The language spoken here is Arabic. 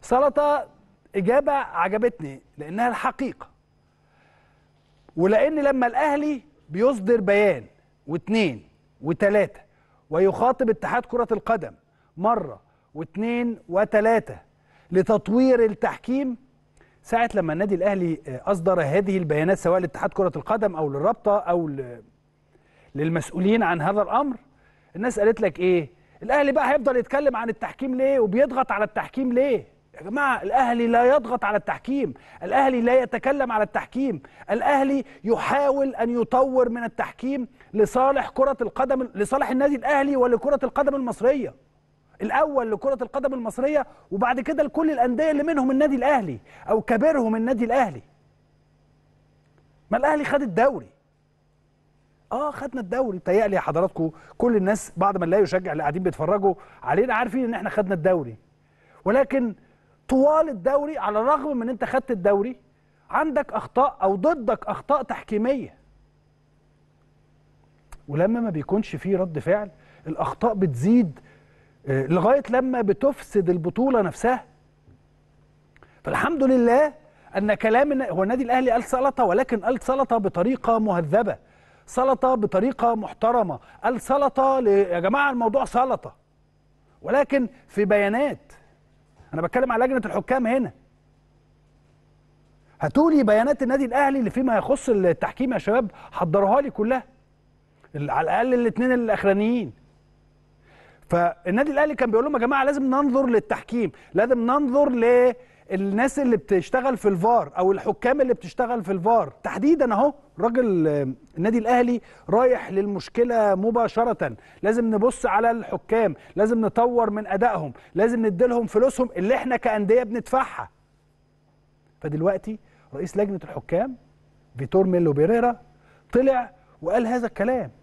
سلطه اجابه عجبتني لانها الحقيقه ولان لما الاهلي بيصدر بيان واثنين وثلاثه ويخاطب اتحاد كره القدم مره واثنين وثلاثه لتطوير التحكيم ساعه لما النادي الاهلي آه، اصدر هذه البيانات سواء لاتحاد كره القدم او للرابطه او للمسؤولين عن هذا الامر الناس قالت لك ايه الاهلي بقى هيفضل يتكلم عن التحكيم ليه وبيضغط على التحكيم ليه يا جماعه الاهلي لا يضغط على التحكيم الاهلي لا يتكلم على التحكيم الاهلي يحاول ان يطور من التحكيم لصالح كره القدم لصالح النادي الاهلي ولكره القدم المصريه الاول لكره القدم المصريه وبعد كده لكل الانديه اللي منهم النادي الاهلي او كبيرهم النادي الاهلي ما الاهلي خد الدوري اه خدنا الدوري يا حضراتكم كل الناس بعد ما لا يشجع اللي قاعدين بيتفرجوا علينا عارفين ان احنا خدنا الدوري ولكن طوال الدوري على الرغم من انت خدت الدوري عندك اخطاء او ضدك اخطاء تحكيميه ولما ما بيكونش فيه رد فعل الاخطاء بتزيد آه، لغايه لما بتفسد البطوله نفسها فالحمد لله ان كلام هو النادي الاهلي قال سلطه ولكن قال سلطه بطريقه مهذبه سلطه بطريقه محترمه قال سلطه يا جماعه الموضوع سلطه ولكن في بيانات انا بتكلم على لجنه الحكام هنا هاتوا لي بيانات النادي الاهلي اللي فيما يخص التحكيم يا شباب حضروها لي كلها على الاقل الاثنين الاخرانيين فالنادي الاهلي كان بيقول لهم يا جماعه لازم ننظر للتحكيم لازم ننظر ل الناس اللي بتشتغل في الفار او الحكام اللي بتشتغل في الفار تحديدا اهو راجل آه، النادي الاهلي رايح للمشكله مباشره لازم نبص على الحكام لازم نطور من ادائهم لازم نديلهم فلوسهم اللي احنا كانديه بندفعها فدلوقتي رئيس لجنه الحكام فيتور ميلو بيريرا طلع وقال هذا الكلام